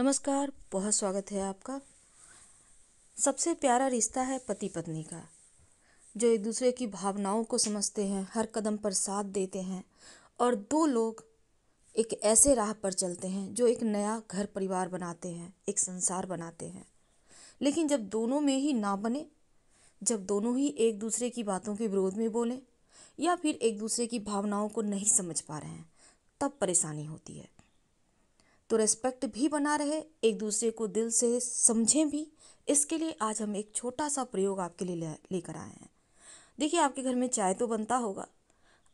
नमस्कार बहुत स्वागत है आपका सबसे प्यारा रिश्ता है पति पत्नी का जो एक दूसरे की भावनाओं को समझते हैं हर कदम पर साथ देते हैं और दो लोग एक ऐसे राह पर चलते हैं जो एक नया घर परिवार बनाते हैं एक संसार बनाते हैं लेकिन जब दोनों में ही ना बने जब दोनों ही एक दूसरे की बातों के विरोध में बोलें या फिर एक दूसरे की भावनाओं को नहीं समझ पा रहे हैं तब परेशानी होती है तो रेस्पेक्ट भी बना रहे एक दूसरे को दिल से समझें भी इसके लिए आज हम एक छोटा सा प्रयोग आपके लिए लेकर आए हैं देखिए आपके घर में चाय तो बनता होगा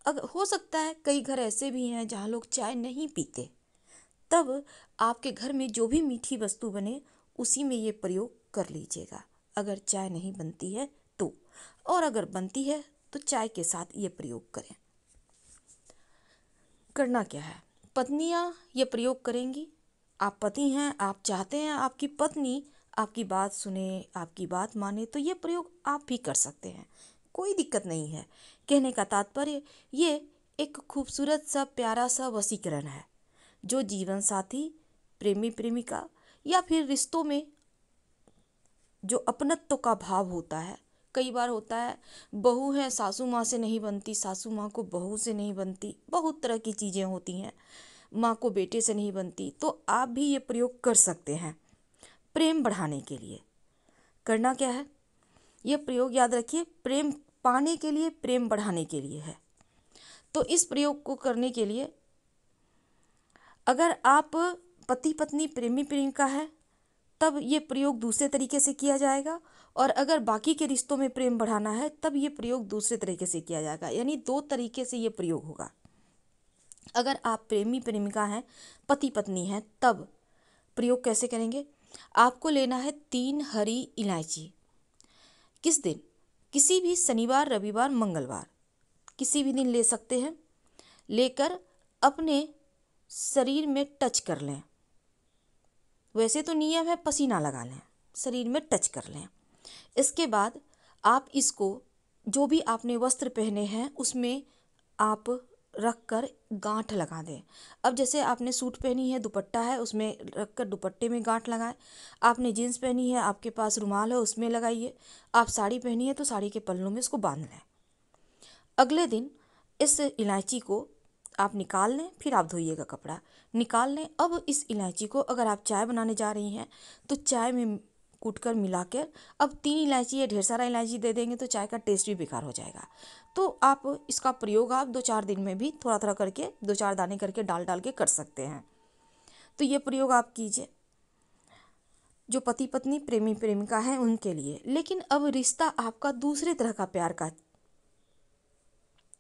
अगर हो सकता है कई घर ऐसे भी हैं जहाँ लोग चाय नहीं पीते तब आपके घर में जो भी मीठी वस्तु बने उसी में ये प्रयोग कर लीजिएगा अगर चाय नहीं बनती है तो और अगर बनती है तो चाय के साथ ये प्रयोग करें करना क्या है पत्नियाँ ये प्रयोग करेंगी आप पति हैं आप चाहते हैं आपकी पत्नी आपकी बात सुने आपकी बात माने तो ये प्रयोग आप भी कर सकते हैं कोई दिक्कत नहीं है कहने का तात्पर्य ये एक खूबसूरत सा प्यारा सा वसीकरण है जो जीवन साथी प्रेमी प्रेमिका या फिर रिश्तों में जो अपनत्व का भाव होता है कई बार होता है बहू है सासू माँ से नहीं बनती सासू माँ को बहू से नहीं बनती बहुत तरह की चीज़ें होती हैं माँ को बेटे से नहीं बनती तो आप भी ये प्रयोग कर सकते हैं प्रेम बढ़ाने के लिए करना क्या है यह प्रयोग याद रखिए प्रेम पाने के लिए प्रेम बढ़ाने के लिए है तो इस प्रयोग को करने के लिए अगर आप पति पत्नी प्रेमी प्रेमिका है तब ये प्रयोग दूसरे तरीके से किया जाएगा और अगर बाकी के रिश्तों में प्रेम बढ़ाना है तब ये प्रयोग दूसरे तरीके से किया जाएगा यानी दो तरीके से ये प्रयोग होगा अगर आप प्रेमी प्रेमिका हैं पति पत्नी हैं तब प्रयोग कैसे करेंगे आपको लेना है तीन हरी इलायची किस दिन किसी भी शनिवार रविवार मंगलवार किसी भी दिन ले सकते हैं लेकर अपने शरीर में टच कर लें वैसे तो नियम है पसीना लगा लें शरीर में टच कर लें इसके बाद आप इसको जो भी आपने वस्त्र पहने हैं उसमें आप रख कर गांठ लगा दें अब जैसे आपने सूट पहनी है दुपट्टा है उसमें रख कर दुपट्टे में गांठ लगाएं आपने जीन्स पहनी है आपके पास रुमाल है उसमें लगाइए आप साड़ी पहनी है तो साड़ी के पल्लों में इसको बांध लें अगले दिन इस इलायची को आप निकाल लें फिर आप धोइएगा कपड़ा निकाल लें अब इस इलायची को अगर आप चाय बनाने जा रही हैं तो चाय में कूट कर मिला कर अब तीन इलायची या ढेर सारा इलायची दे देंगे तो चाय का टेस्ट भी बेकार हो जाएगा तो आप इसका प्रयोग आप दो चार दिन में भी थोड़ा थोड़ा करके दो चार दाने करके डाल डाल के कर सकते हैं तो ये प्रयोग आप कीजिए जो पति पत्नी प्रेमी प्रेमिका है उनके लिए लेकिन अब रिश्ता आपका दूसरे तरह का प्यार का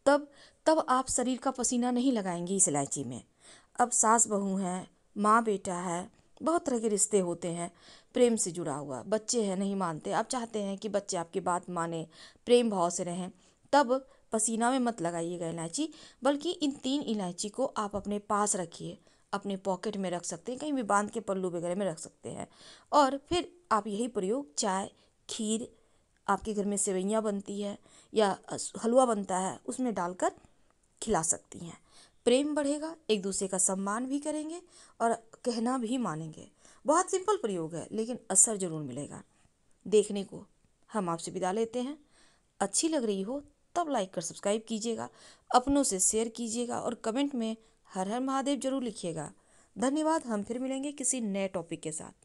तब तब आप शरीर का पसीना नहीं लगाएंगे इस इलायची में अब सास बहू हैं माँ बेटा है बहुत तरह के रिश्ते होते हैं प्रेम से जुड़ा हुआ बच्चे हैं नहीं मानते आप चाहते हैं कि बच्चे आपकी बात माने प्रेम भाव से रहें तब पसीना में मत लगाइएगा इलायची बल्कि इन तीन इलायची को आप अपने पास रखिए अपने पॉकेट में रख सकते हैं कहीं भी बांध के पल्लू वगैरह में रख सकते हैं और फिर आप यही प्रयोग चाय खीर आपके घर में सेवैयाँ बनती है या हलवा बनता है उसमें डालकर खिला सकती हैं प्रेम बढ़ेगा एक दूसरे का सम्मान भी करेंगे और कहना भी मानेंगे बहुत सिंपल प्रयोग है लेकिन असर ज़रूर मिलेगा देखने को हम आपसे विदा लेते हैं अच्छी लग रही हो तब लाइक और सब्सक्राइब कीजिएगा अपनों से शेयर कीजिएगा और कमेंट में हर हर महादेव जरूर लिखिएगा धन्यवाद हम फिर मिलेंगे किसी नए टॉपिक के साथ